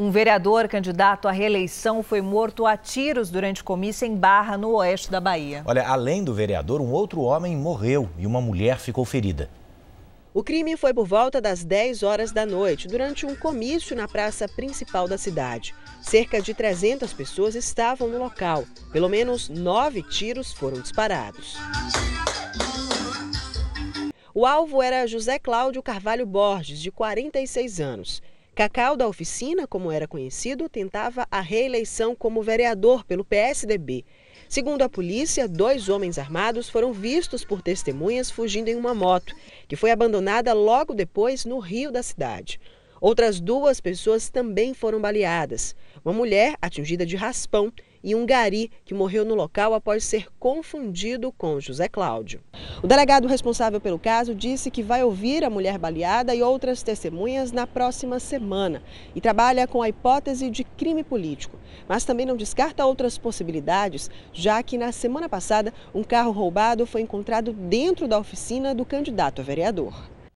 Um vereador candidato à reeleição foi morto a tiros durante comício em Barra, no oeste da Bahia. Olha, além do vereador, um outro homem morreu e uma mulher ficou ferida. O crime foi por volta das 10 horas da noite, durante um comício na praça principal da cidade. Cerca de 300 pessoas estavam no local. Pelo menos nove tiros foram disparados. O alvo era José Cláudio Carvalho Borges, de 46 anos. Cacau da Oficina, como era conhecido, tentava a reeleição como vereador pelo PSDB. Segundo a polícia, dois homens armados foram vistos por testemunhas fugindo em uma moto, que foi abandonada logo depois no rio da cidade. Outras duas pessoas também foram baleadas. Uma mulher, atingida de raspão, e um gari que morreu no local após ser confundido com José Cláudio. O delegado responsável pelo caso disse que vai ouvir a mulher baleada e outras testemunhas na próxima semana e trabalha com a hipótese de crime político, mas também não descarta outras possibilidades, já que na semana passada um carro roubado foi encontrado dentro da oficina do candidato a vereador.